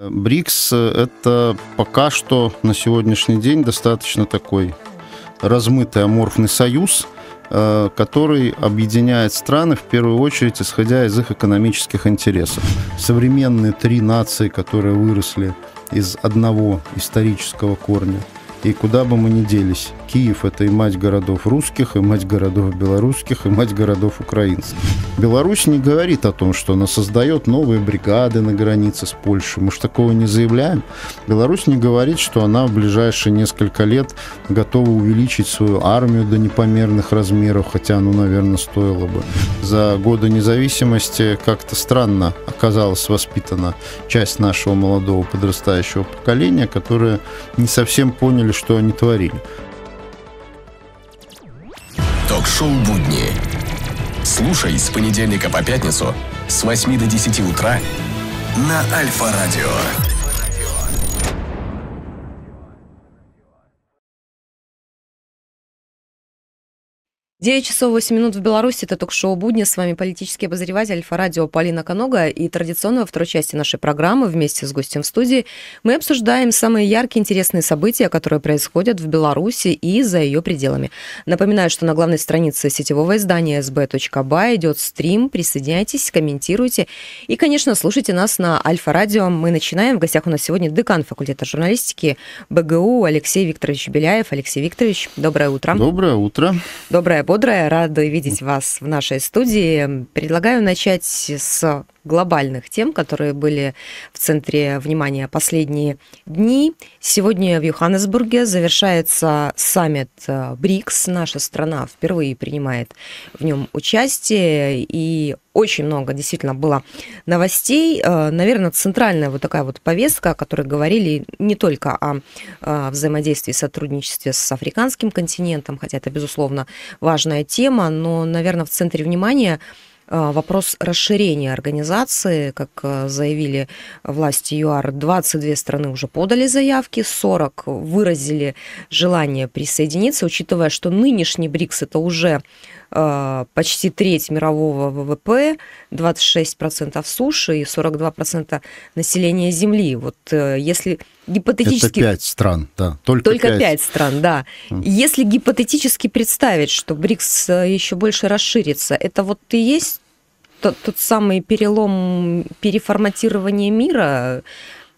БРИКС э, – это пока что на сегодняшний день достаточно такой размытый аморфный союз, э, который объединяет страны в первую очередь, исходя из их экономических интересов. Современные три нации, которые выросли из одного исторического корня – и куда бы мы ни делись, Киев – это и мать городов русских, и мать городов белорусских, и мать городов украинских. Беларусь не говорит о том, что она создает новые бригады на границе с Польшей. Мы же такого не заявляем. Беларусь не говорит, что она в ближайшие несколько лет готова увеличить свою армию до непомерных размеров, хотя, ну, наверное, стоило бы. За годы независимости как-то странно оказалась воспитана часть нашего молодого подрастающего поколения, которые не совсем поняли, поняли, что они творили. Ток-шоу «Будни». Слушай с понедельника по пятницу с 8 до 10 утра на Альфа-радио. 9 часов 8 минут в Беларуси. Это ток-шоу «Будни». С вами политический обозреватель Альфа-радио Полина Конога. И традиционно во второй части нашей программы вместе с гостем в студии мы обсуждаем самые яркие, интересные события, которые происходят в Беларуси и за ее пределами. Напоминаю, что на главной странице сетевого издания sb.by идет стрим. Присоединяйтесь, комментируйте. И, конечно, слушайте нас на Альфа-радио. Мы начинаем. В гостях у нас сегодня декан факультета журналистики БГУ Алексей Викторович Беляев. Алексей Викторович, доброе утро. Доброе утро. Доброе бодрая. Рада видеть вас в нашей студии. Предлагаю начать с глобальных тем, которые были в центре внимания последние дни. Сегодня в Йоханнесбурге завершается саммит э, БРИКС. Наша страна впервые принимает в нем участие, и очень много действительно было новостей. Э, наверное, центральная вот такая вот повестка, о которой говорили не только о э, взаимодействии и сотрудничестве с африканским континентом, хотя это, безусловно, важная тема, но, наверное, в центре внимания – Э, вопрос расширения организации, как э, заявили власти ЮАР, 22 страны уже подали заявки, 40 выразили желание присоединиться, учитывая, что нынешний БРИКС это уже Э, почти треть мирового ВВП, 26% суши и 42% населения Земли. Вот э, если гипотетически... Это пять стран, да. Только, Только 5. 5 стран, да. Если гипотетически представить, что БРИКС э, еще больше расширится, это вот и есть тот, тот самый перелом переформатирования мира,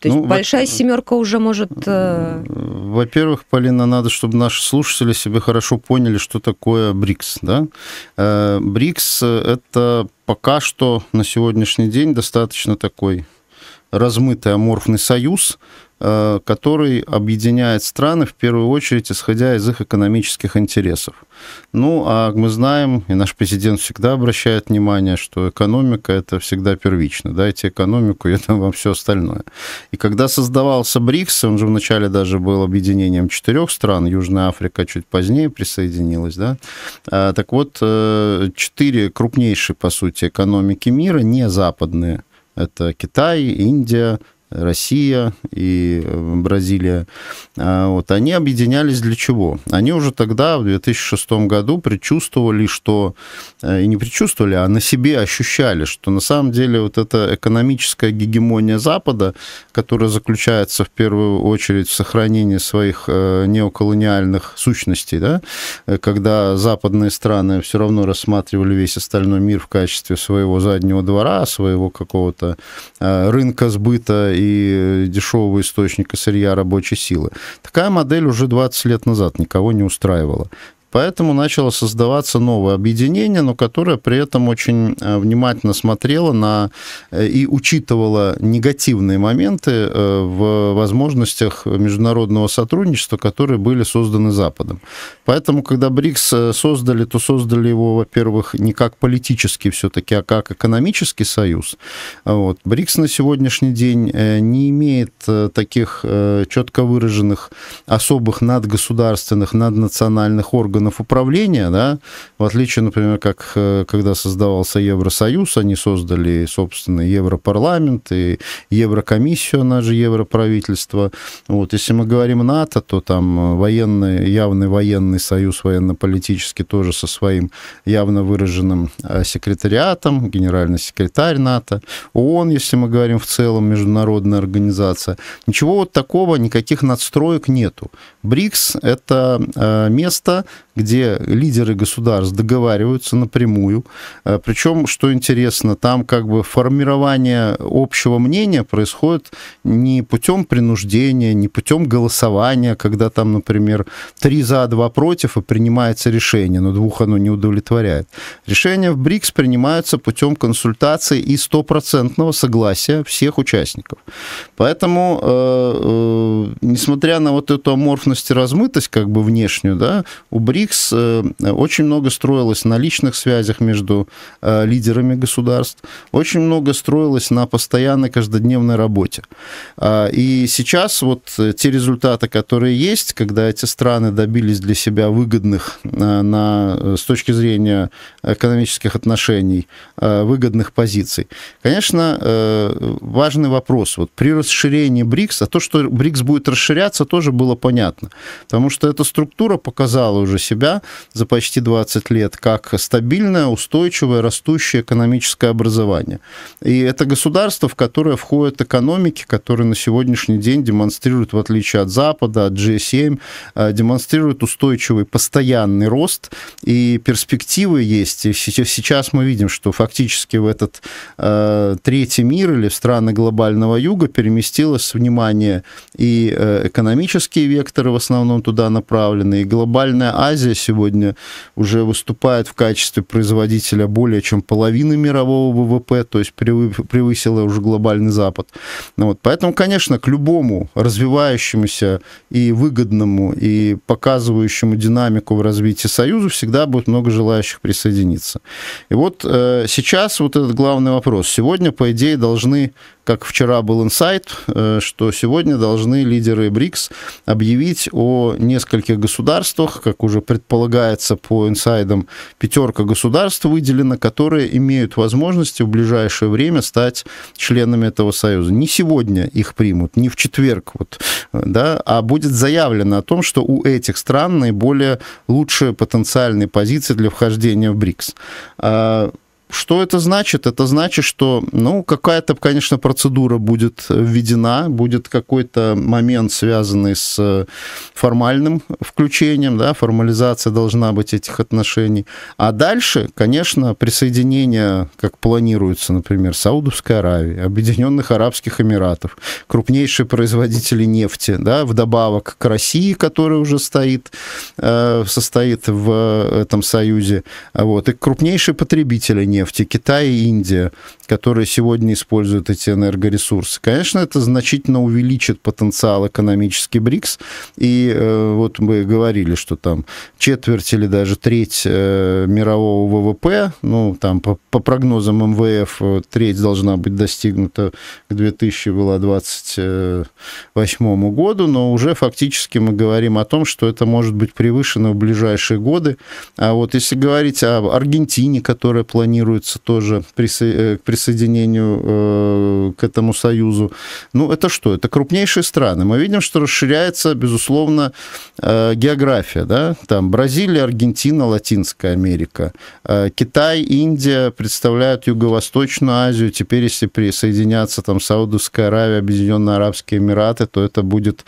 то ну, большая во... семерка уже может... Э, Во-первых, Полина, надо, чтобы наши слушатели себе хорошо поняли, что такое БРИКС. Да? Э, БРИКС – это пока что на сегодняшний день достаточно такой размытый аморфный союз, э, который объединяет страны в первую очередь, исходя из их экономических интересов. Ну, а мы знаем, и наш президент всегда обращает внимание, что экономика это всегда первично. Дайте экономику, и это вам все остальное. И когда создавался БРИКС, он же вначале даже был объединением четырех стран, Южная Африка чуть позднее присоединилась, да. А, так вот, э, четыре крупнейшие, по сути, экономики мира, не западные, это Китай, Индия, Россия и э, Бразилия, а, вот, они объединялись для чего? Они уже тогда, в 2006 году, предчувствовали, что, э, и не предчувствовали, а на себе ощущали, что на самом деле вот эта экономическая гегемония Запада, которая заключается в первую очередь в сохранении своих э, неоколониальных сущностей, да, когда западные страны все равно рассматривали весь остальной мир в качестве своего заднего двора, своего какого-то рынка сбыта и э, дешевого источника сырья рабочей силы. Такая модель уже 20 лет назад никого не устраивала. Поэтому начало создаваться новое объединение, но которое при этом очень э, внимательно смотрело на э, и учитывало негативные моменты э, в возможностях международного сотрудничества, которые были созданы Западом. Поэтому, когда БРИКС создали, то создали его, во-первых, не как политический все-таки, а как экономический союз. Вот. БРИКС на сегодняшний день не имеет таких четко выраженных особых надгосударственных, наднациональных органов, органов управления, да, в отличие, например, как э, когда создавался Евросоюз, они создали, собственный Европарламент и Еврокомиссию, она же Европравительство. Вот, если мы говорим НАТО, то там э, военный, явный военный союз, военно-политический, тоже со своим явно выраженным э, секретариатом, генеральный секретарь НАТО. ООН, если мы говорим в целом, международная организация. Ничего вот такого, никаких надстроек нету. БРИКС — это место, где лидеры государств договариваются напрямую. Э, Причем, что интересно, там как бы формирование общего мнения происходит не путем принуждения, не путем голосования, когда там, например, три за, два против, и принимается решение, но двух оно не удовлетворяет. Решения в БРИКС принимаются путем консультации и стопроцентного согласия всех участников. Поэтому, э, э, несмотря на вот эту аморфность и размытость, как бы внешнюю, да, у БРИКС БРИКС э, очень много строилось на личных связях между э, лидерами государств, очень много строилось на постоянной каждодневной работе. А, и сейчас вот э, те результаты, которые есть, когда эти страны добились для себя выгодных на, с точки зрения экономических отношений, выгодных позиций. Конечно, важный вопрос. Вот при расширении БРИКС, а то, что БРИКС будет расширяться, тоже было понятно. Потому что эта структура показала уже себя за почти 20 лет как стабильное, устойчивое, растущее экономическое образование. И это государство, в которое входят экономики, которые на сегодняшний день демонстрируют, в отличие от Запада, от G7, э, демонстрируют устойчивый постоянный рост, и перспективы есть. И сейчас мы видим, что фактически в этот э, третий мир или в страны глобального юга переместилось внимание и э, экономические векторы в основном туда направлены, и глобальная Азия Азия сегодня уже выступает в качестве производителя более чем половины мирового ВВП, то есть превысила уже глобальный Запад. Ну вот. Поэтому, конечно, к любому развивающемуся и выгодному, и показывающему динамику в развитии Союза всегда будет много желающих присоединиться. И вот э, сейчас вот этот главный вопрос. Сегодня, по идее, должны как вчера был инсайт, э, что сегодня должны лидеры БРИКС объявить о нескольких государствах, как уже предполагается по инсайдам, пятерка государств выделена, которые имеют возможности в ближайшее время стать членами этого союза. Не сегодня их примут, не в четверг, вот, да, а будет заявлено о том, что у этих стран наиболее лучшие потенциальные позиции для вхождения в БРИКС. А что это значит? Это значит, что, ну, какая-то, конечно, процедура будет введена, будет какой-то момент, связанный с э, формальным включением, да, формализация должна быть этих отношений. А дальше, конечно, присоединение, как планируется, например, Саудовской Аравии, Объединенных Арабских Эмиратов, крупнейшие производители нефти, да, вдобавок к России, которая уже стоит, э, состоит в э, этом союзе, вот, и крупнейшие потребители нефти нефти, Китай и Индия, которые сегодня используют эти энергоресурсы. Конечно, это значительно увеличит потенциал экономический БРИКС. И э, вот мы говорили, что там четверть или даже треть э, мирового ВВП, ну, там по, по прогнозам МВФ, э, треть должна быть достигнута к 2028 году, но уже фактически мы говорим о том, что это может быть превышено в ближайшие годы. А вот если говорить об Аргентине, которая планирует планируется тоже присо... Э, к присоединению э, к этому союзу. Ну, это что? Это крупнейшие страны. Мы видим, что расширяется, безусловно, э, география. Да? Там Бразилия, Аргентина, Латинская Америка. Э, Китай, Индия представляют Юго-Восточную Азию. Теперь, если присоединятся там Саудовская Аравия, Объединенные Арабские Эмираты, то это будет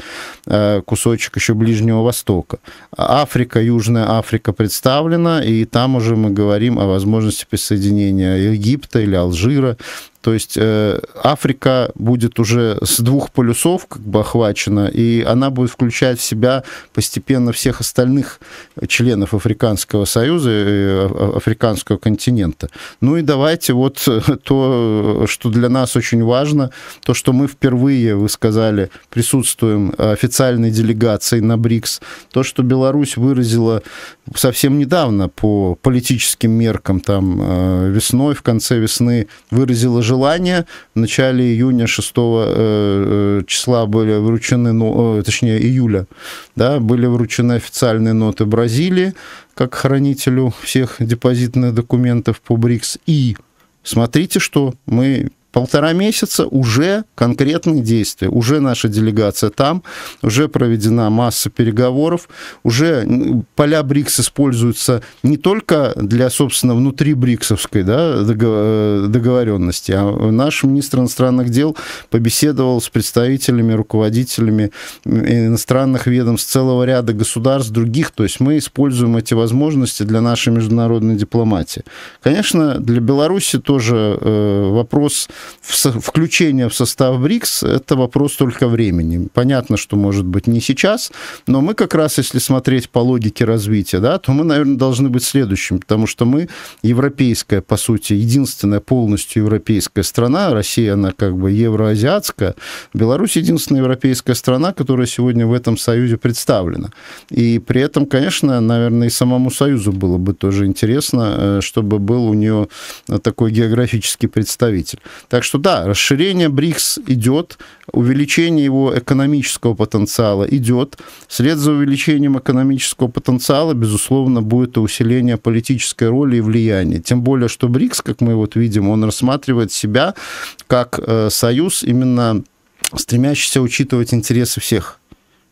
э, кусочек еще Ближнего Востока. Африка, Южная Африка представлена, и там уже мы говорим о возможности присоединения присоединения Египта или Алжира то есть э, Африка будет уже с двух полюсов как бы охвачена, и она будет включать в себя постепенно всех остальных членов Африканского Союза, э, а, Африканского континента. Ну и давайте вот э, то, что для нас очень важно, то, что мы впервые, вы сказали, присутствуем официальной делегацией на БРИКС, то, что Беларусь выразила совсем недавно по политическим меркам, там э, весной, в конце весны, выразила желание желание. В начале июня 6 э, э, числа были вручены, э, точнее, июля, да, были вручены официальные ноты Бразилии как хранителю всех депозитных документов по БРИКС. И смотрите, что мы полтора месяца уже конкретные действия, уже наша делегация там, уже проведена масса переговоров, уже поля БРИКС используются не только для, собственно, внутри БРИКСовской да, э, договоренности, а наш министр иностранных дел побеседовал с представителями, руководителями иностранных ведомств целого ряда государств других, то есть мы используем эти возможности для нашей международной дипломатии. Конечно, для Беларуси тоже э, вопрос включение в состав БРИКС – это вопрос только времени. Понятно, что, может быть, не сейчас, но мы как раз, если смотреть по логике развития, да, то мы, наверное, должны быть следующим, потому что мы европейская, по сути, единственная полностью европейская страна, Россия, она как бы евроазиатская, Беларусь единственная европейская страна, которая сегодня в этом союзе представлена. И при этом, конечно, наверное, и самому союзу было бы тоже интересно, э, чтобы был у нее такой географический представитель. Так что да, расширение БРИКС идет, увеличение его экономического потенциала идет. Вслед за увеличением экономического потенциала, безусловно, будет и усиление политической роли и влияния. Тем более, что БРИКС, как мы вот видим, он рассматривает себя как э, союз именно стремящийся учитывать интересы всех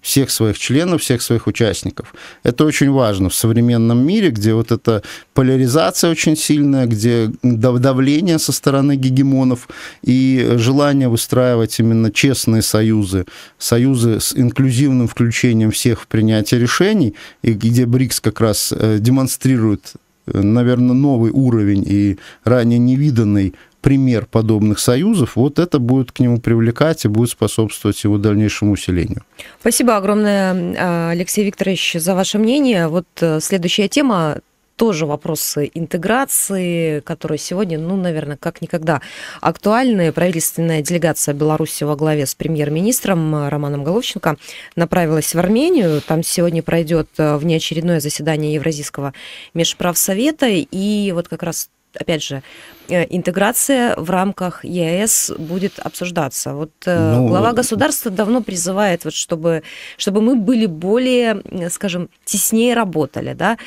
всех своих членов, всех своих участников. Это очень важно в современном мире, где вот эта поляризация очень сильная, где давление со стороны гегемонов и желание выстраивать именно честные союзы, союзы с инклюзивным включением всех в принятие решений, и где БРИКС как раз э, демонстрирует наверное, новый уровень и ранее невиданный пример подобных союзов, вот это будет к нему привлекать и будет способствовать его дальнейшему усилению. Спасибо огромное, а, Алексей Викторович, за ваше мнение. Вот э, следующая тема тоже вопросы интеграции, которые сегодня, ну, наверное, как никогда актуальны. Правительственная делегация Беларуси во главе с премьер-министром Романом Головченко направилась в Армению. Там сегодня пройдет э, внеочередное заседание Евразийского межправсовета. И вот как раз опять же, Э, интеграция в рамках ЕС будет обсуждаться. Вот э, ну, глава э, государства давно призывает, вот, чтобы, чтобы мы были более, скажем, теснее работали, да,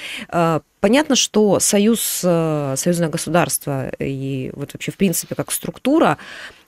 Понятно, что союз, союзное государство и вот вообще в принципе как структура,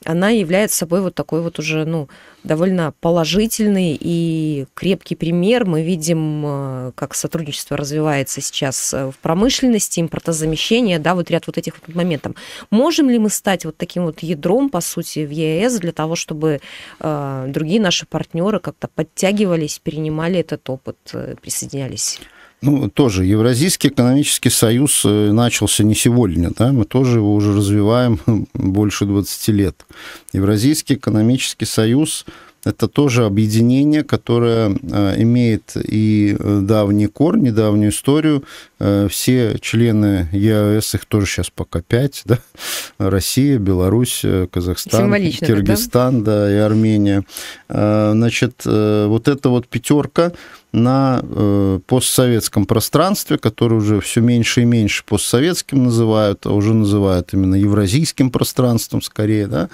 она является собой вот такой вот уже, ну, довольно положительный и крепкий пример. Мы видим, как сотрудничество развивается сейчас в промышленности, импортозамещение, да, вот ряд вот этих вот моментов. Можем ли мы стать вот таким вот ядром, по сути, в ЕС э для того, чтобы э, другие наши партнеры как-то подтягивались, перенимали этот опыт, э, присоединялись? Ну, тоже Евразийский экономический союз э, начался не сегодня, да, мы тоже его уже развиваем больше 20 лет. Евразийский экономический союз это тоже объединение, которое э, имеет и э, давний корни, давнюю историю. Э, все члены ЕАЭС, их тоже сейчас пока пять, да? Россия, Беларусь, Казахстан, Киргизстан, да? да, и Армения. Значит, вот эта вот пятерка, на э, постсоветском пространстве, которое уже все меньше и меньше постсоветским называют, а уже называют именно евразийским пространством скорее, да,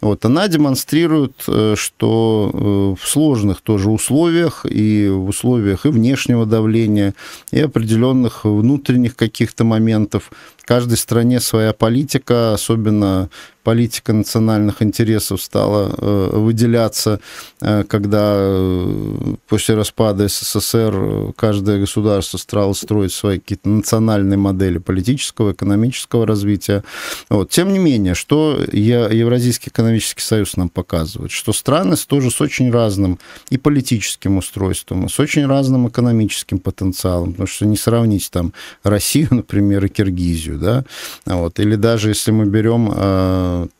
вот, она демонстрирует, э, что э, в сложных тоже условиях и в условиях и внешнего давления, и определенных внутренних каких-то моментов, каждой стране своя политика, особенно политика национальных интересов стала э, выделяться, э, когда э, после распада СССР каждое государство стало строить свои какие-то национальные модели политического, экономического развития. Вот. Тем не менее, что Евразийский экономический союз нам показывает? Что страны с тоже с очень разным и политическим устройством, и с очень разным экономическим потенциалом, потому что не сравнить там Россию, например, и Киргизию, да, вот, или даже если мы берем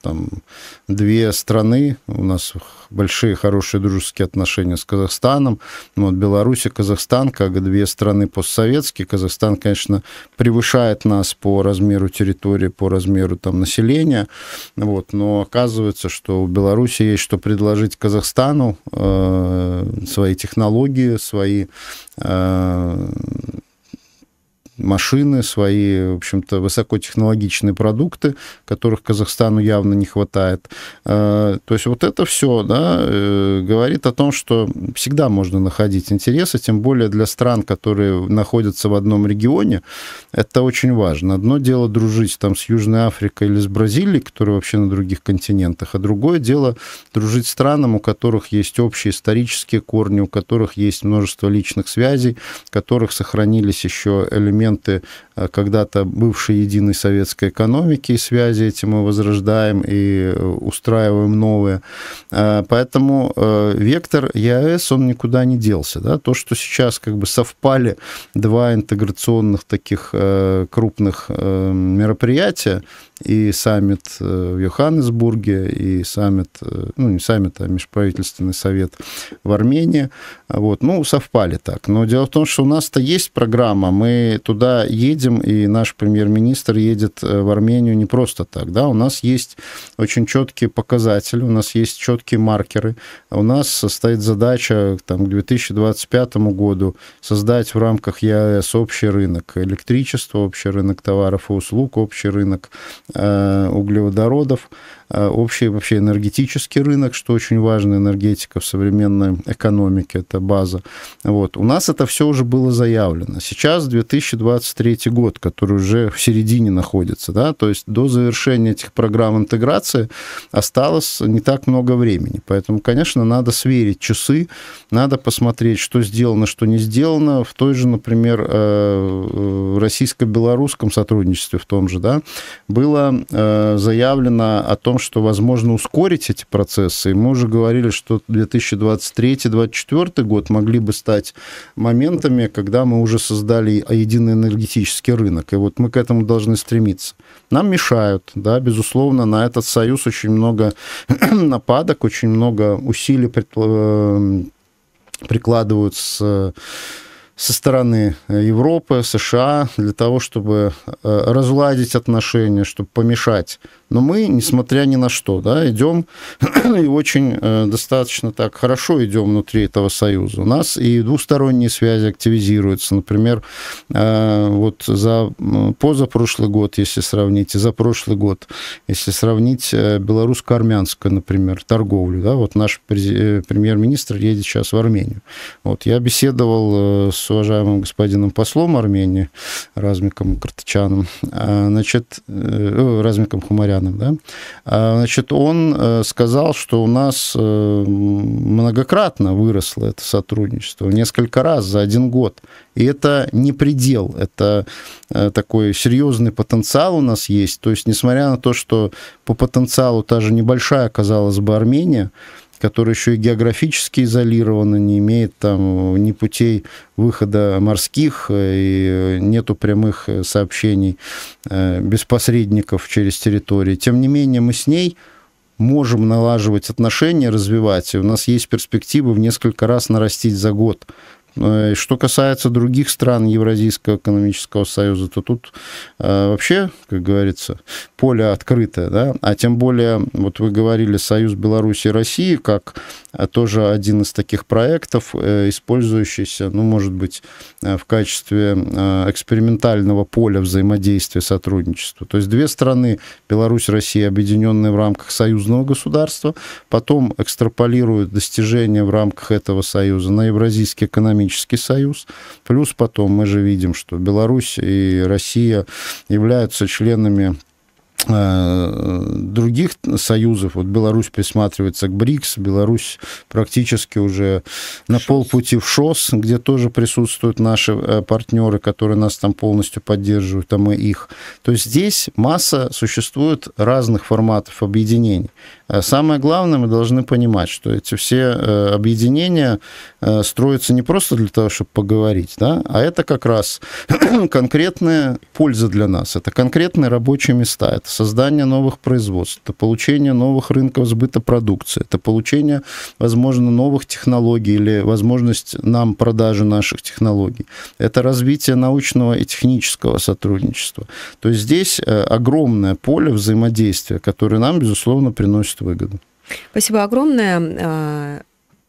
там две страны, у нас большие хорошие дружеские отношения с Казахстаном, ну, вот Беларусь и Казахстан как две страны постсоветские, Казахстан, конечно, превышает нас по размеру территории, по размеру там населения, вот, но оказывается, что у Беларуси есть что предложить Казахстану, э, свои технологии, свои э, машины, свои, в общем-то, высокотехнологичные продукты, которых Казахстану явно не хватает. Э, то есть вот это все да, э, говорит о том, что всегда можно находить интересы, тем более для стран, которые находятся в одном регионе, это очень важно. Одно дело дружить там с Южной Африкой или с Бразилией, которые вообще на других континентах, а другое дело дружить странам, у которых есть общие исторические корни, у которых есть множество личных связей, у которых сохранились еще элементы элементы э, когда-то бывшей единой советской экономики и связи эти мы возрождаем и э, устраиваем новые. Э, поэтому вектор ЕАЭС, он никуда не делся. Да? То, что сейчас как бы совпали два интеграционных таких крупных мероприятия, и саммит э, в Йоханнесбурге, и саммит, э, ну не саммит, а межправительственный совет в Армении. Вот. Ну, совпали так. Но дело в том, что у нас-то есть программа, мы туда едем, и наш премьер-министр едет э, в Армению не просто так. Да? У нас есть очень четкие показатели, у нас есть четкие маркеры. У нас состоит задача там, к 2025 году создать в рамках ЕАЭС общий рынок электричества, общий рынок товаров и услуг, общий рынок Э, углеводородов Э, общий вообще энергетический рынок, что очень важно, энергетика в современной экономике, это база. Вот. У нас это все уже было заявлено. Сейчас 2023 год, который уже в середине находится, да, то есть до завершения этих программ интеграции осталось не так много времени. Поэтому, конечно, надо сверить часы, надо посмотреть, что сделано, что не сделано. В той же, например, э, российско-белорусском сотрудничестве в том же, да, было э, заявлено о том, том, что возможно ускорить эти процессы. И мы уже говорили, что 2023-2024 год могли бы стать моментами, когда мы уже создали единый энергетический рынок. И вот мы к этому должны стремиться. Нам мешают, да, безусловно, на этот союз очень много нападок, очень много усилий э, прикладывают со стороны Европы, США для того, чтобы э, разладить отношения, чтобы помешать но мы, несмотря ни на что, да, идем и очень э, достаточно так хорошо идем внутри этого союза. У нас и двусторонние связи активизируются. Например, э, вот за позапрошлый год, если сравнить, и за прошлый год, если сравнить э, белорусско-армянскую, например, торговлю, да, вот наш э, премьер-министр едет сейчас в Армению. Вот я беседовал э, с уважаемым господином послом Армении Размиком Картычаном, э, значит, Размиком Хумаряном, Собянов, да, а, значит, он э, сказал, что у нас э, многократно выросло это сотрудничество, несколько раз за один год. И это не предел, это э, такой серьезный потенциал у нас есть. То есть, несмотря на то, что по потенциалу та же небольшая, казалось бы, Армения, которая еще и географически изолирована, не имеет там ни путей выхода морских, э, и нету прямых э, сообщений э, без посредников через территории. Тем не менее, мы с ней можем налаживать отношения, развивать, и у нас есть перспективы в несколько раз нарастить за год Э, что касается других стран Евразийского экономического союза, то тут э, вообще, как говорится, поле открытое, да, а тем более, вот вы говорили, Союз Беларуси и России, как э, тоже один из таких проектов, э, использующийся, ну, может быть, э, в качестве э, экспериментального поля взаимодействия, сотрудничества. То есть две страны, Беларусь и Россия, объединенные в рамках союзного государства, потом экстраполируют достижения в рамках этого союза на Евразийский экономический экономический союз. Плюс потом мы же видим, что Беларусь и Россия являются членами Э, других союзов, вот Беларусь присматривается к БРИКС, Беларусь практически уже на ШОС. полпути в ШОС, где тоже присутствуют наши э, партнеры, которые нас там полностью поддерживают, а мы их. То есть здесь масса существует разных форматов объединений. Э, самое главное, мы должны понимать, что эти все объединения строятся не просто для того, чтобы поговорить, да, а это как раз конкретная польза для нас, это конкретные рабочие места, это создание новых производств, это получение новых рынков сбыта продукции, это получение, возможно, новых технологий или возможность нам продажи наших технологий. Это развитие научного и технического сотрудничества. То есть здесь э, огромное поле взаимодействия, которое нам, безусловно, приносит выгоду. Спасибо огромное. А,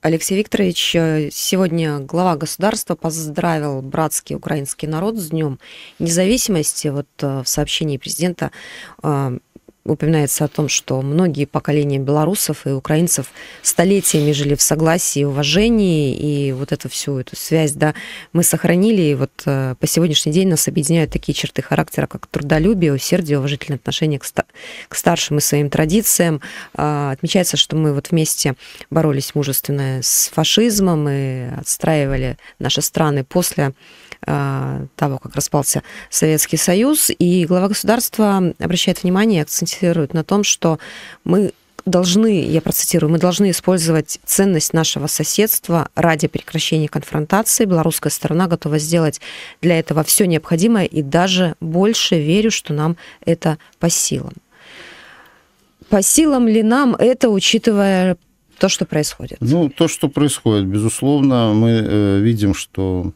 Алексей Викторович, э, сегодня глава государства поздравил братский украинский народ с Днем независимости. Вот э, в сообщении президента э, упоминается о том, что многие поколения белорусов и украинцев столетиями жили в согласии и уважении, и вот эту всю эту связь, да, мы сохранили, и вот по сегодняшний день нас объединяют такие черты характера, как трудолюбие, усердие, уважительное отношение к, ста к старшим и своим традициям. А, отмечается, что мы вот вместе боролись мужественно с фашизмом и отстраивали наши страны после а, того, как распался Советский Союз. И глава государства обращает внимание и акцентирует на том, что мы должны, я процитирую, мы должны использовать ценность нашего соседства ради прекращения конфронтации. Белорусская сторона готова сделать для этого все необходимое и даже больше верю, что нам это по силам. По силам ли нам это, учитывая то, что происходит? Ну, то, что происходит, безусловно, мы э, видим, что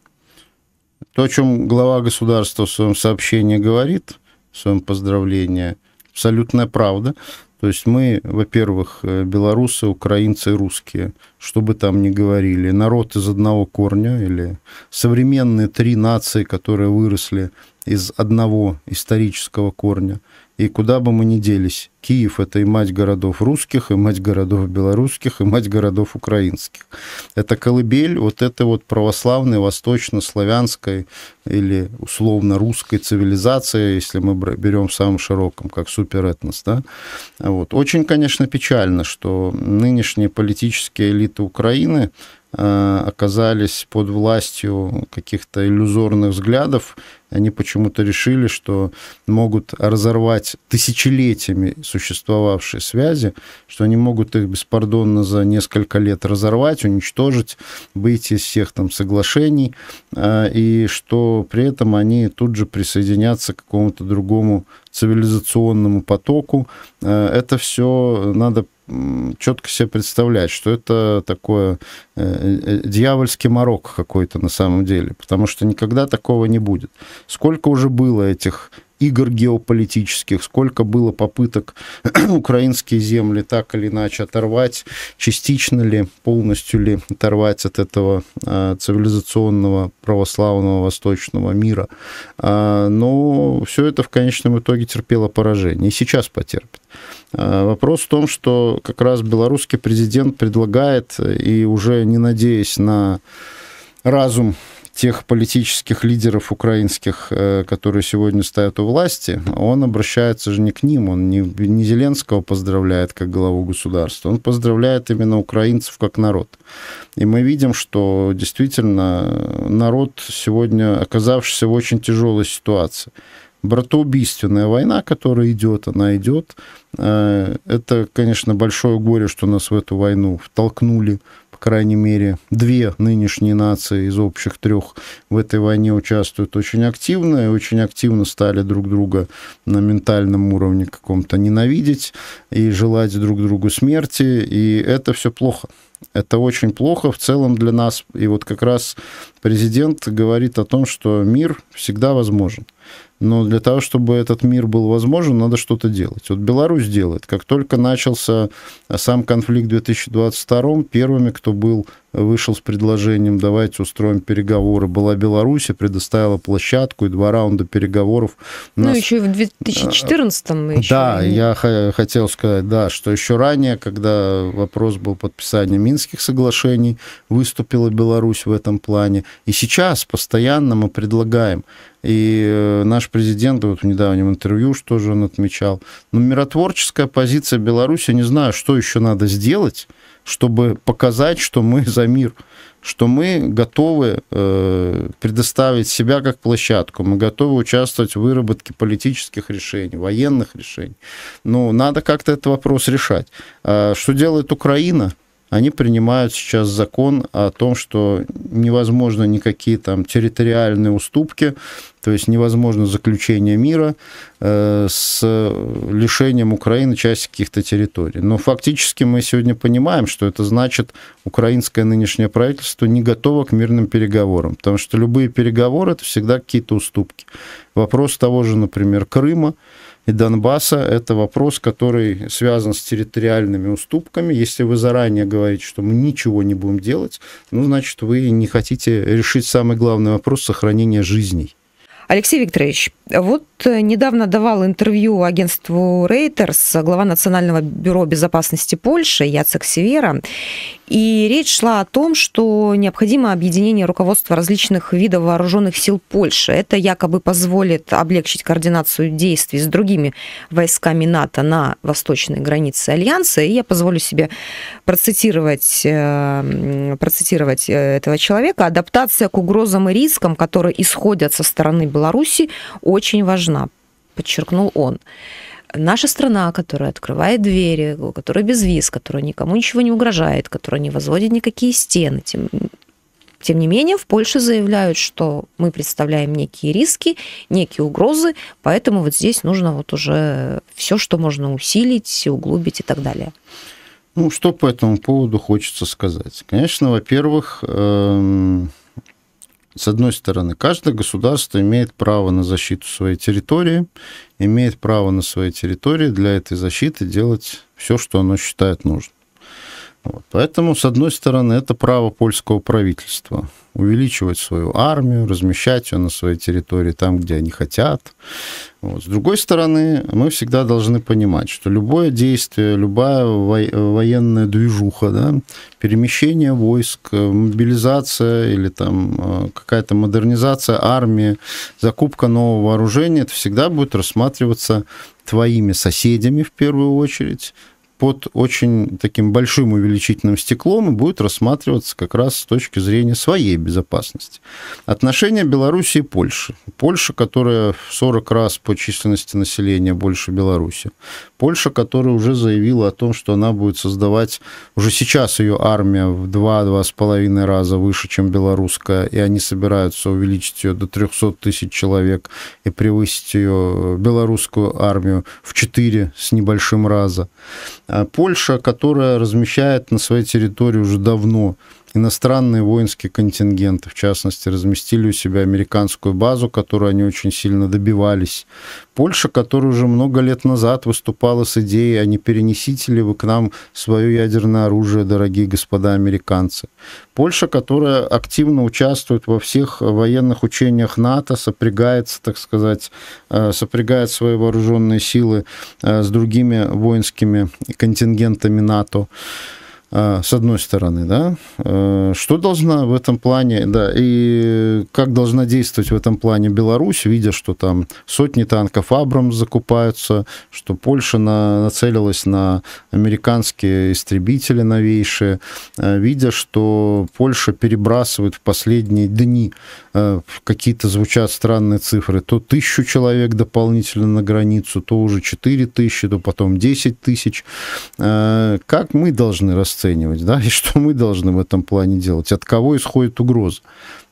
то, о чем глава государства в своем сообщении говорит, в своем поздравлении, абсолютная правда. То есть мы, во-первых, э, белорусы, украинцы русские, что бы там ни говорили, народ из одного корня или современные три нации, которые выросли из одного исторического корня – и куда бы мы ни делись. Киев – это и мать городов русских, и мать городов белорусских, и мать городов украинских. Это колыбель вот этой вот православной, восточно-славянской или условно-русской цивилизации, если мы берем в самом широком, как суперэтнос. Да? Вот. Очень, конечно, печально, что нынешние политические элиты Украины э, оказались под властью каких-то иллюзорных взглядов они почему-то решили, что могут разорвать тысячелетиями существовавшие связи, что они могут их беспардонно за несколько лет разорвать, уничтожить, выйти из всех там соглашений, а, и что при этом они тут же присоединятся к какому-то другому цивилизационному потоку. А, это все надо четко себе представлять, что это такое Э, э, дьявольский морок какой-то на самом деле, потому что никогда такого не будет. Сколько уже было этих игр геополитических, сколько было попыток украинские земли так или иначе оторвать, частично ли, полностью ли оторвать от этого э, цивилизационного православного восточного мира. Э, но все это в конечном итоге терпело поражение, и сейчас потерпит. Э, вопрос в том, что как раз белорусский президент предлагает и уже не надеясь на разум тех политических лидеров украинских, э, которые сегодня стоят у власти, он обращается же не к ним, он не, не Зеленского поздравляет как главу государства, он поздравляет именно украинцев как народ. И мы видим, что действительно народ сегодня, оказавшийся в очень тяжелой ситуации, братоубийственная война, которая идет, она идет. Э, это, конечно, большое горе, что нас в эту войну втолкнули крайней мере, две нынешние нации из общих трех в этой войне участвуют очень активно и очень активно стали друг друга на ментальном уровне каком-то ненавидеть и желать друг другу смерти, и это все плохо. Это очень плохо в целом для нас. И вот как раз президент говорит о том, что мир всегда возможен. Но для того, чтобы этот мир был возможен, надо что-то делать. Вот Беларусь делает. Как только начался сам конфликт в 2022, первыми, кто был вышел с предложением, давайте устроим переговоры. Была Беларусь, предоставила площадку и два раунда переговоров. Ну, нас... еще в 2014-м. Еще... Да, я хотел сказать, да, что еще ранее, когда вопрос был подписания Минских соглашений, выступила Беларусь в этом плане. И сейчас постоянно мы предлагаем и э, наш президент вот в недавнем интервью, что же он отмечал. Ну, миротворческая позиция Беларуси, не знаю, что еще надо сделать, чтобы показать, что мы за мир, что мы готовы э, предоставить себя как площадку, мы готовы участвовать в выработке политических решений, военных решений. Но ну, надо как-то этот вопрос решать. Э, что делает Украина? они принимают сейчас закон о том, что невозможно никакие там территориальные уступки, то есть невозможно заключение мира э, с лишением Украины части каких-то территорий. Но фактически мы сегодня понимаем, что это значит, украинское нынешнее правительство не готово к мирным переговорам, потому что любые переговоры это всегда какие-то уступки. Вопрос того же, например, Крыма, и Донбасса. Это вопрос, который связан с территориальными уступками. Если вы заранее говорите, что мы ничего не будем делать, ну, значит, вы не хотите решить самый главный вопрос сохранения жизней. Алексей Викторович, вот э, недавно давал интервью агентству Reuters глава Национального бюро безопасности Польши Яцек Севера. И речь шла о том, что необходимо объединение руководства различных видов вооруженных сил Польши. Это якобы позволит облегчить координацию действий с другими войсками НАТО на восточной границе Альянса. И я позволю себе процитировать, э, процитировать э, этого человека. Адаптация к угрозам и рискам, которые исходят со стороны Беларуси, очень очень важна, подчеркнул он. Наша страна, которая открывает двери, которая без виз, которая никому ничего не угрожает, которая не возводит никакие стены. Тем, тем не менее, в Польше заявляют, что мы представляем некие риски, некие угрозы, поэтому вот здесь нужно вот уже все, что можно усилить, углубить и так далее. Ну, что по этому поводу хочется сказать? Конечно, во-первых, э -э с одной стороны, каждое государство имеет право на защиту своей территории, имеет право на своей территории для этой защиты делать все, что оно считает нужным. Вот. Поэтому, с одной стороны, это право польского правительства увеличивать свою армию, размещать ее на своей территории там, где они хотят. Вот. С другой стороны, мы всегда должны понимать, что любое действие, любая военная движуха, да, перемещение войск, э, мобилизация или там э, какая-то модернизация армии, закупка нового вооружения, это всегда будет рассматриваться твоими соседями в первую очередь, под очень таким большим увеличительным стеклом и будет рассматриваться как раз с точки зрения своей безопасности. Отношения Беларуси и Польши. Польша, которая в 40 раз по численности населения больше Беларуси. Польша, которая уже заявила о том, что она будет создавать, уже сейчас ее армия в 2-2,5 раза выше, чем белорусская, и они собираются увеличить ее до 300 тысяч человек и превысить ее э, белорусскую армию в 4 с небольшим раза. Польша, которая размещает на своей территории уже давно Иностранные воинские контингенты, в частности, разместили у себя американскую базу, которую они очень сильно добивались. Польша, которая уже много лет назад выступала с идеей, а не перенесите ли вы к нам свое ядерное оружие, дорогие господа американцы. Польша, которая активно участвует во всех военных учениях НАТО, сопрягается, так сказать, э, сопрягает свои вооруженные силы э, с другими воинскими контингентами НАТО. А, с одной стороны, да, а, что должна в этом плане, да, и как должна действовать в этом плане Беларусь, видя, что там сотни танков Абрам закупаются, что Польша на, нацелилась на американские истребители новейшие, а, видя, что Польша перебрасывает в последние дни Э, какие-то звучат странные цифры, то тысячу человек дополнительно на границу, то уже 4 тысячи, то потом 10 тысяч. Э, как мы должны расценивать, да, и что мы должны в этом плане делать? От кого исходит угроза?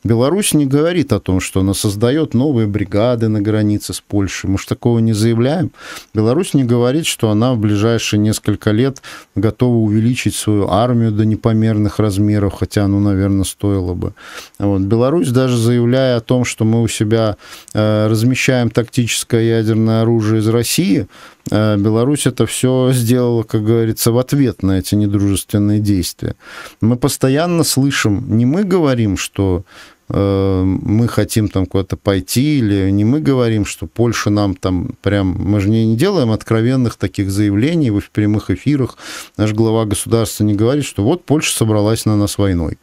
Беларусь не говорит о том, что она создает новые бригады на границе с Польшей. Мы же такого не заявляем. Беларусь не говорит, что она в ближайшие несколько лет готова увеличить свою армию до непомерных размеров, хотя, оно, наверное, стоило бы. Вот. Беларусь, даже заявляя о том, что мы у себя э, размещаем тактическое ядерное оружие из России, а Беларусь это все сделала, как говорится, в ответ на эти недружественные действия. Мы постоянно слышим, не мы говорим, что э, мы хотим там куда-то пойти, или не мы говорим, что Польша нам там прям... Мы же не, не делаем откровенных таких заявлений в прямых эфирах. Наш глава государства не говорит, что вот Польша собралась на нас войной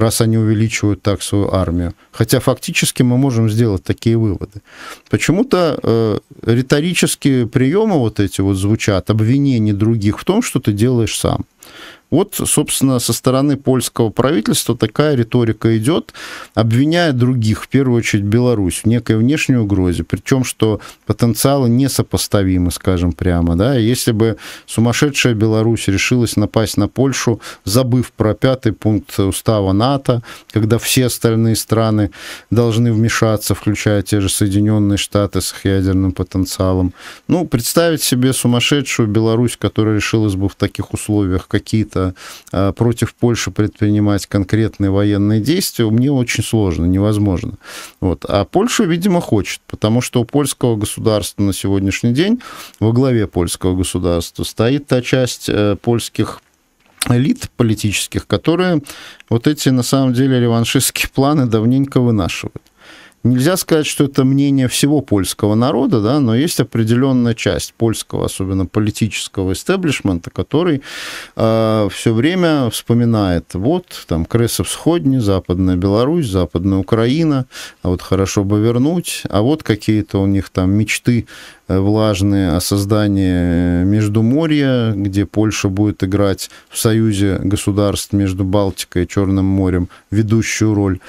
раз они увеличивают так свою армию. Хотя фактически мы можем сделать такие выводы. Почему-то э, риторические приемы вот эти вот звучат, обвинения других в том, что ты делаешь сам. Вот, собственно, со стороны польского правительства такая риторика идет, обвиняя других, в первую очередь Беларусь, в некой внешней угрозе, причем, что потенциалы несопоставимы, скажем прямо, да, если бы сумасшедшая Беларусь решилась напасть на Польшу, забыв про пятый пункт устава НАТО, когда все остальные страны должны вмешаться, включая те же Соединенные Штаты с их ядерным потенциалом. Ну, представить себе сумасшедшую Беларусь, которая решилась бы в таких условиях какие-то это а, против Польши предпринимать конкретные военные действия, мне очень сложно, невозможно. Вот. А Польша, видимо, хочет, потому что у польского государства на сегодняшний день, во главе польского государства, стоит та часть э, польских элит политических, которые вот эти, на самом деле, реваншистские планы давненько вынашивают. Нельзя сказать, что это мнение всего польского народа, да, но есть определенная часть польского, особенно политического истеблишмента, который э, а, все время вспоминает, вот, там, Кресов Сходни, Западная Беларусь, Западная Украина, а вот хорошо бы вернуть, а вот какие-то у них там мечты э, влажные о создании э, Междуморья, где Польша будет играть в союзе государств между Балтикой и Черным морем ведущую роль.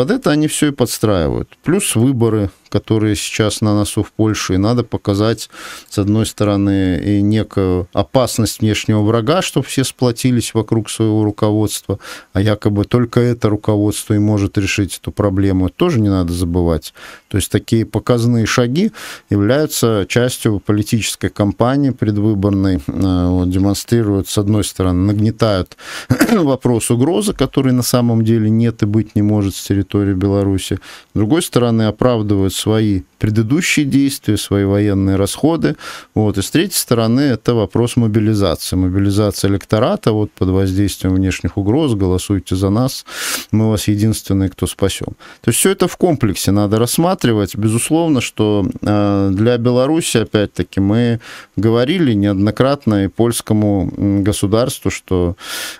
Под это они все и подстраивают. Плюс выборы, которые сейчас на носу в Польше, и надо показать, с одной стороны, и некую опасность внешнего врага, чтобы все сплотились вокруг своего руководства, а якобы только это руководство и может решить эту проблему, тоже не надо забывать. То есть такие показные шаги являются частью политической кампании предвыборной, э, вот, демонстрируют, с одной стороны, нагнетают вопрос угрозы, который на самом деле нет и быть не может с территории Беларуси, с другой стороны, оправдывают свои предыдущие действия, свои военные расходы. Вот. И с третьей стороны, это вопрос мобилизации. Мобилизация электората вот, под воздействием внешних угроз, голосуйте за нас, мы вас единственные, кто спасем. То есть все это в комплексе надо рассматривать. Безусловно, что э, для Беларуси, опять-таки, мы говорили неоднократно и польскому государству, что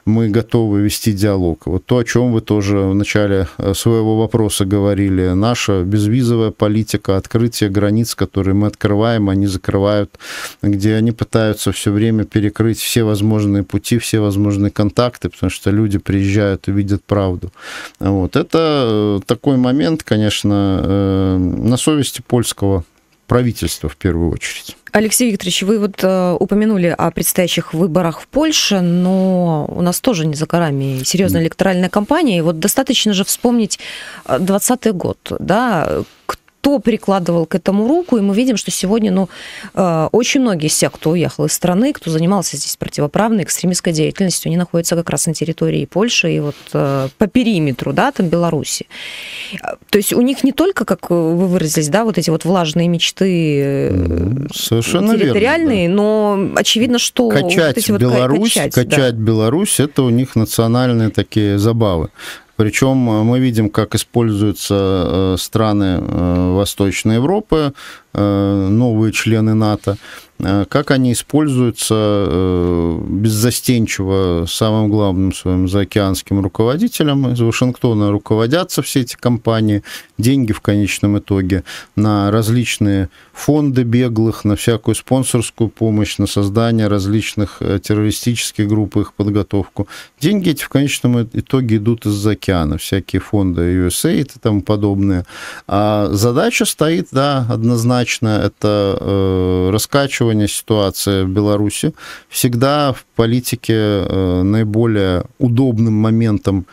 мы готовы вести диалог. Вот то, о чем вы тоже в начале э, своего вопроса говорили, наша безвизовая политика, от открытие границ, которые мы открываем, они закрывают, где они пытаются все время перекрыть все возможные пути, все возможные контакты, потому что люди приезжают и видят правду. Вот. Это э, такой момент, конечно, э, на совести польского правительства в первую очередь. Алексей Викторович, вы вот э, упомянули о предстоящих выборах в Польше, но у нас тоже не за горами серьезная электоральная кампания. И вот достаточно же вспомнить 2020 э, год, да, кто прикладывал к этому руку, и мы видим, что сегодня ну, э, очень многие из тех, кто уехал из страны, кто занимался здесь противоправной экстремистской деятельностью, они находятся как раз на территории Польши и вот э, по периметру, да, там Беларуси. Э, то есть у них не только, как вы выразились, да, вот эти вот влажные мечты Совершенно территориальные, верно, да. но очевидно, что... Качать вот эти вот Беларусь, качать, качать да. Беларусь, это у них национальные такие забавы. Причем э, мы видим, как используются э, страны э, Восточной Европы, новые члены НАТО. А как они используются э, беззастенчиво самым главным своим заокеанским руководителем. Из Вашингтона руководятся все эти компании, деньги в конечном итоге на различные фонды беглых, на всякую спонсорскую помощь, на создание различных э, террористических групп, их подготовку. Деньги эти в конечном итоге идут из-за океана, всякие фонды USAID и тому подобное. А задача стоит, да, однозначно, это э, раскачивать фиксирования ситуации в Беларуси. Всегда в политике э, наиболее удобным моментом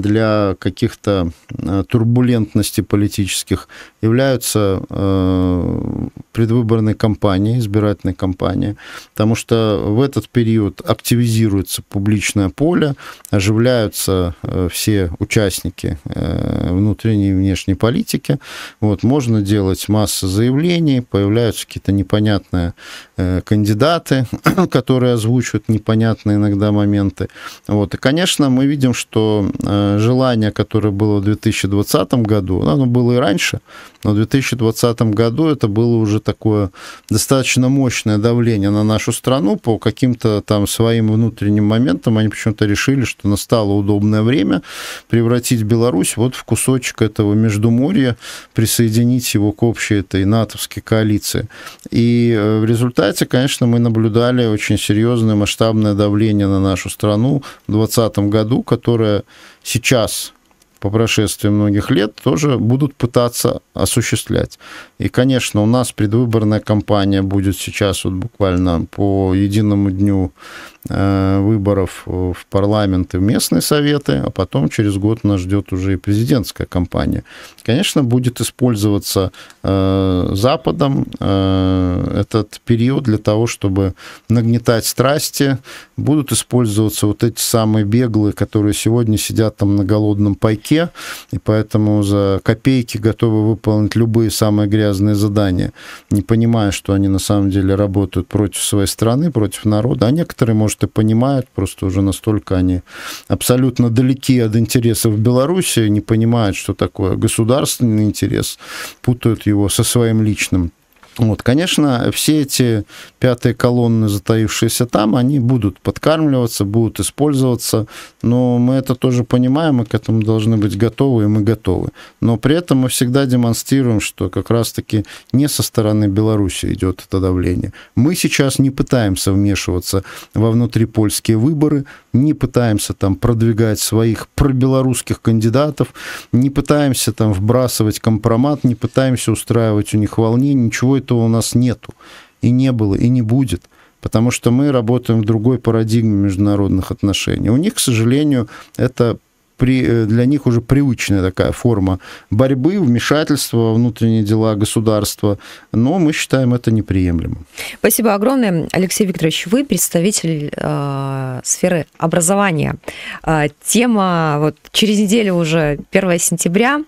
для каких-то э, турбулентностей политических являются э, предвыборные кампании, избирательные кампании, потому что в этот период активизируется публичное поле, оживляются э, все участники внутренней и внешней политики. Вот, можно делать массу заявлений, появляются какие-то непонятные кандидаты, которые озвучивают непонятные иногда моменты. Вот, и, конечно, мы видим, что желание, которое было в 2020 году, оно было и раньше, но в 2020 году это было уже такое достаточно мощное давление на нашу страну по каким-то там своим внутренним моментам. Они почему-то решили, что настало удобное время превратить Беларусь вот в кусочек этого Междуморья, присоединить его к общей этой натовской коалиции. И э, в результате, конечно, мы наблюдали очень серьезное масштабное давление на нашу страну в 2020 году, которое сейчас по прошествии многих лет тоже будут пытаться осуществлять. И, конечно, у нас предвыборная кампания будет сейчас вот буквально по единому дню Э, выборов в парламент и в местные советы, а потом через год нас ждет уже и президентская кампания. Конечно, будет использоваться э, Западом э, этот период для того, чтобы нагнетать страсти. Будут использоваться вот эти самые беглые, которые сегодня сидят там на голодном пайке, и поэтому за копейки готовы выполнить любые самые грязные задания, не понимая, что они на самом деле работают против своей страны, против народа, а некоторые, может, что понимают, просто уже настолько они абсолютно далеки от интересов Беларуси, не понимают, что такое государственный интерес, путают его со своим личным. Вот, конечно, все эти пятые колонны, затаившиеся там, они будут подкармливаться, будут использоваться, но мы это тоже понимаем, мы к этому должны быть готовы, и мы готовы. Но при этом мы всегда демонстрируем, что как раз-таки не со стороны Беларуси идет это давление. Мы сейчас не пытаемся вмешиваться во внутрипольские выборы, не пытаемся там продвигать своих пробелорусских кандидатов, не пытаемся там вбрасывать компромат, не пытаемся устраивать у них волнение, ничего этого у нас нету. И не было, и не будет. Потому что мы работаем в другой парадигме международных отношений. У них, к сожалению, это при, э, для них уже привычная такая форма борьбы, вмешательства в внутренние дела государства, но мы считаем это неприемлемым. Спасибо огромное. Алексей Викторович, вы представитель э, сферы образования. Э, тема вот через неделю уже 1 сентября,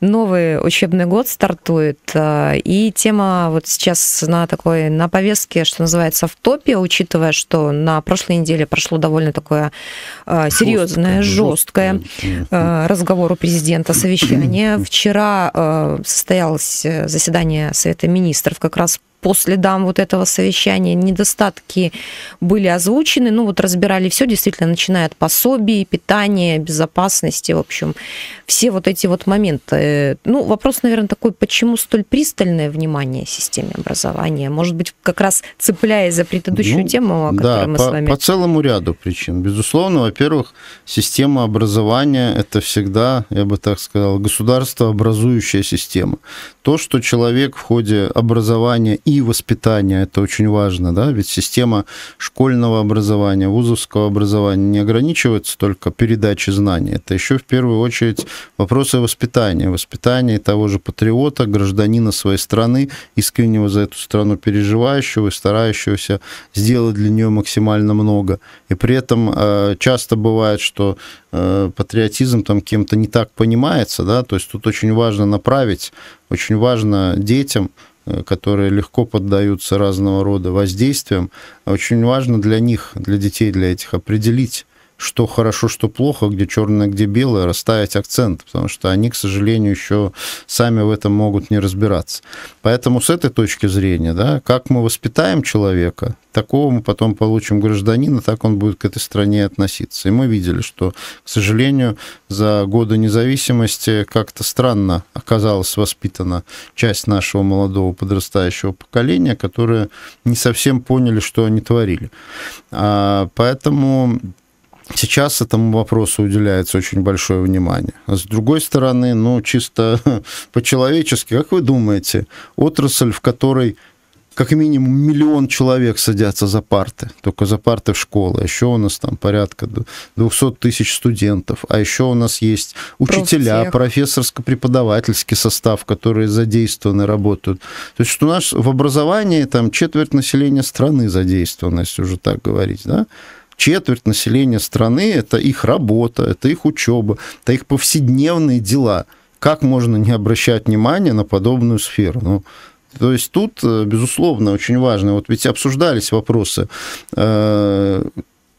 новый учебный год стартует, э, и тема вот сейчас на такой, на повестке, что называется, в топе, учитывая, что на прошлой неделе прошло довольно такое э, серьезное, жесткое, жесткое Э, разговору президента, совещание Вчера э, состоялось э, заседание Совета министров как раз по следам вот этого совещания недостатки были озвучены. Ну вот разбирали все, действительно, начиная от пособий, питания, безопасности, в общем, все вот эти вот моменты. Ну, вопрос, наверное, такой, почему столь пристальное внимание системе образования? Может быть, как раз цепляясь за предыдущую ну, тему, о которой да, мы по, с вами... по целому ряду причин. Безусловно, во-первых, система образования – это всегда, я бы так сказал, государство образующая система. То, что человек в ходе образования и и воспитания, это очень важно, да, ведь система школьного образования, вузовского образования не ограничивается только передачей знаний, это еще в первую очередь вопросы воспитания, воспитания того же патриота, гражданина своей страны, искреннего за эту страну переживающего и старающегося сделать для нее максимально много. И при этом э, часто бывает, что э, патриотизм там кем-то не так понимается, да, то есть тут очень важно направить, очень важно детям Э, которые легко поддаются разного рода воздействиям. Очень важно для них, для детей, для этих определить, что хорошо, что плохо, где черное, где белое, расставить акцент, потому что они, к сожалению, еще сами в этом могут не разбираться. Поэтому с этой точки зрения, да, как мы воспитаем человека, такого мы потом получим гражданина, так он будет к этой стране относиться. И мы видели, что, к сожалению, за годы независимости как-то странно оказалась воспитана часть нашего молодого подрастающего поколения, которые не совсем поняли, что они творили. А, поэтому Сейчас этому вопросу уделяется очень большое внимание. А с другой стороны, ну, чисто по-человечески, как вы думаете, отрасль, в которой как минимум миллион человек садятся за парты, только за парты в школы. А еще у нас там порядка 200 тысяч студентов. А еще у нас есть учителя, профессорско-преподавательский состав, которые задействованы, работают. То есть что у нас в образовании там четверть населения страны задействовано, если уже так говорить, да? четверть населения страны – это их работа, это их учеба, это их повседневные дела. Как можно не обращать внимания на подобную сферу? Ну, то есть тут, э, безусловно, очень важно, вот ведь обсуждались вопросы, э,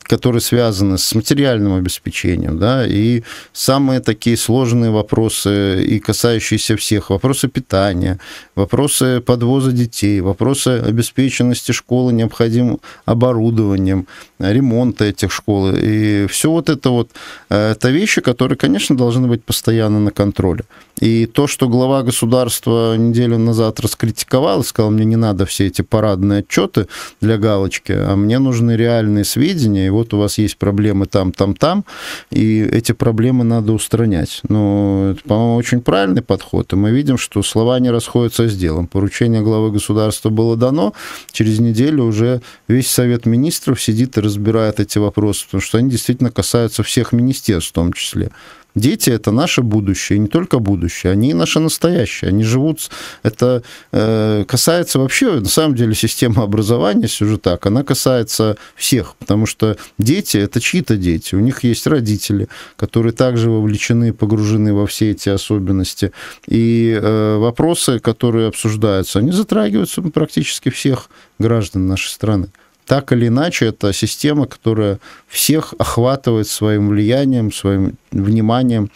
которые связаны с материальным обеспечением, да, и самые такие сложные вопросы, и касающиеся всех, вопросы питания, вопросы подвоза детей, вопросы обеспеченности школы необходимым оборудованием, ремонта этих школ, и все вот это вот, э, это вещи, которые, конечно, должны быть постоянно на контроле. И то, что глава государства неделю назад раскритиковал и сказал, мне не надо все эти парадные отчеты для галочки, а мне нужны реальные сведения, и вот у вас есть проблемы там, там, там, и эти проблемы надо устранять. Но ну, это, по-моему, очень правильный подход, и мы видим, что слова не расходятся с делом. Поручение главы государства было дано, через неделю уже весь Совет Министров сидит и разбирает эти вопросы, потому что они действительно касаются всех министерств в том числе. Дети — это наше будущее, не только будущее, они наше настоящее, они живут... Это э, касается вообще, на самом деле, системы образования, если уже так, она касается всех, потому что дети — это чьи-то дети, у них есть родители, которые также вовлечены, погружены во все эти особенности, и э, вопросы, которые обсуждаются, они затрагиваются практически всех граждан нашей страны так или иначе, это система, которая всех охватывает своим влиянием, своим вниманием.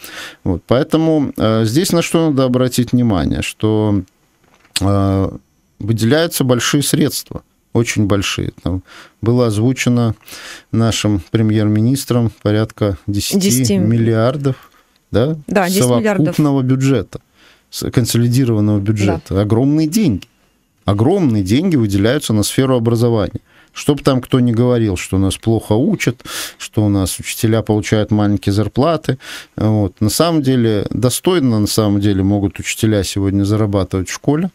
Вот. Поэтому э, здесь на что надо обратить внимание, что э, выделяются большие средства, очень большие. Там было озвучено нашим премьер-министром порядка 10, 10. миллиардов да, да, 10 совокупного миллиардов. бюджета, консолидированного бюджета. Да. Огромные деньги. Огромные деньги выделяются на сферу образования. Чтобы там кто не говорил, что нас плохо учат, что у нас учителя получают маленькие зарплаты. Вот. На самом деле, достойно на самом деле могут учителя сегодня зарабатывать в школе.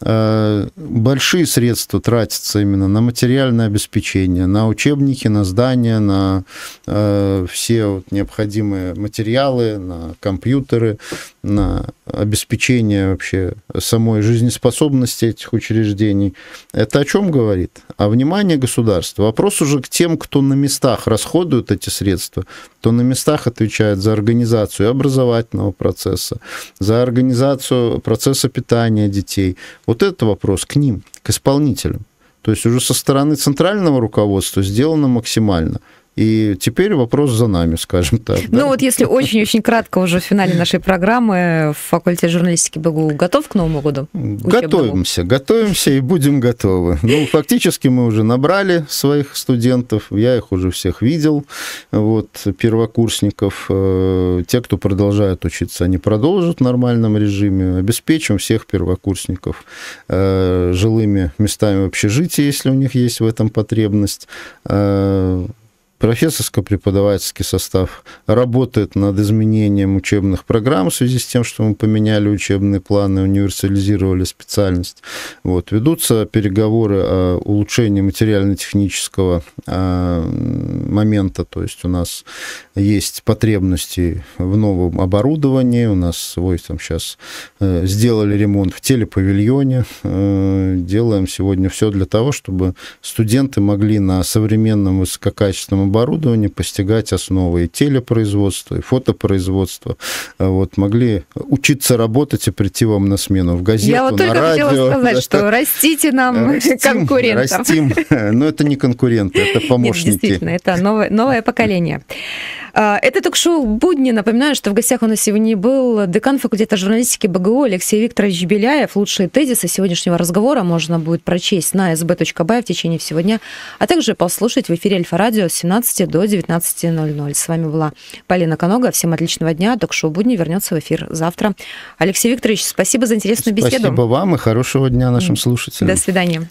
Э, большие средства тратятся именно на материальное обеспечение, на учебники, на здания, на э, все вот необходимые материалы, на компьютеры, на обеспечение вообще самой жизнеспособности этих учреждений. Это о чем говорит? О внимании государства. Вопрос уже к тем, кто на местах расходует эти средства, кто на местах отвечает за организацию образовательного процесса, за организацию процесса питания детей, вот этот вопрос к ним, к исполнителям. То есть уже со стороны центрального руководства сделано максимально. И теперь вопрос за нами, скажем так. Ну да? вот если очень-очень кратко уже в финале нашей программы, в факультете журналистики БГУ готов к Новому году? Готовимся, учебному? готовимся и будем готовы. Ну, фактически мы уже набрали своих студентов, я их уже всех видел, вот, первокурсников. Э, те, кто продолжают учиться, они продолжат в нормальном режиме. Обеспечим всех первокурсников э, жилыми местами в общежитии, если у них есть в этом потребность э, профессорско-преподавательский состав работает над изменением учебных программ в связи с тем, что мы поменяли учебные планы, универсализировали специальность. Вот. Ведутся переговоры о улучшении материально-технического а, момента, то есть у нас есть потребности в новом оборудовании, у нас свой там сейчас э, сделали ремонт в телепавильоне, э, делаем сегодня все для того, чтобы студенты могли на современном высококачественном оборудования постигать основы и телепроизводства, и фотопроизводства. Э, вот, могли учиться работать и прийти вам на смену в газету, Я вот на только радио. хотела сказать, да, что растите нам э, растим, конкурентов. Растим, э, но это не конкуренты, это помощники. Нет, действительно, это новое, новое поколение. А, это ток-шоу «Будни». Напоминаю, что в гостях у нас сегодня был декан факультета журналистики БГУ Алексей Викторович Беляев. Лучшие тезисы сегодняшнего разговора можно будет прочесть на sb.by в течение всего дня, а также послушать в эфире Альфа-радио с 17 до 19.00. С вами была Полина Конога. Всем отличного дня. Ток-шоу «Будни» вернется в эфир завтра. Алексей Викторович, спасибо за интересную спасибо беседу. Спасибо вам и хорошего дня нашим слушателям. До свидания.